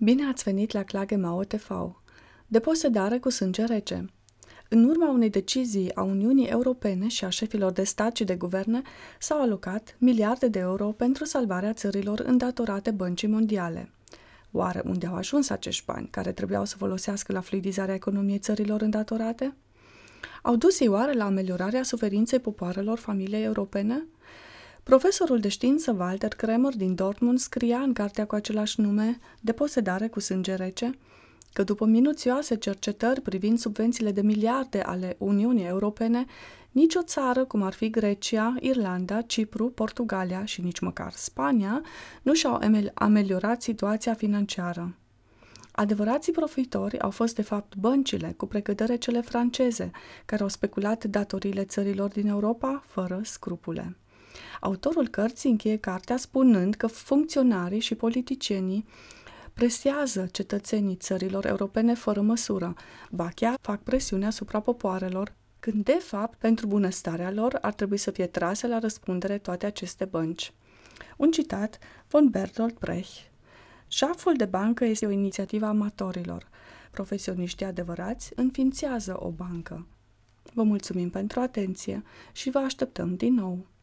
Bine ați venit la Clagemao TV, de posedare cu sânge rece. În urma unei decizii a Uniunii Europene și a șefilor de stat și de guverne, s-au alocat miliarde de euro pentru salvarea țărilor îndatorate băncii mondiale. Oare unde au ajuns acești bani care trebuiau să folosească la fluidizarea economiei țărilor îndatorate? Au dus ei oare la ameliorarea suferinței popoarelor familiei europene? Profesorul de știință Walter Kremer din Dortmund scria în cartea cu același nume, de posedare cu sânge rece, că după minuțioase cercetări privind subvențiile de miliarde ale Uniunii Europene, nicio țară, cum ar fi Grecia, Irlanda, Cipru, Portugalia și nici măcar Spania, nu și-au ameliorat situația financiară. Adevărații profitori au fost de fapt băncile, cu precădere cele franceze, care au speculat datoriile țărilor din Europa fără scrupule. Autorul cărții încheie cartea spunând că funcționarii și politicienii presează cetățenii țărilor europene fără măsură, ba chiar fac presiune asupra popoarelor, când de fapt, pentru bunăstarea lor, ar trebui să fie trase la răspundere toate aceste bănci. Un citat von Bertolt Brecht. Șaful de bancă este o inițiativă a amatorilor. Profesioniștii adevărați înființează o bancă. Vă mulțumim pentru atenție și vă așteptăm din nou!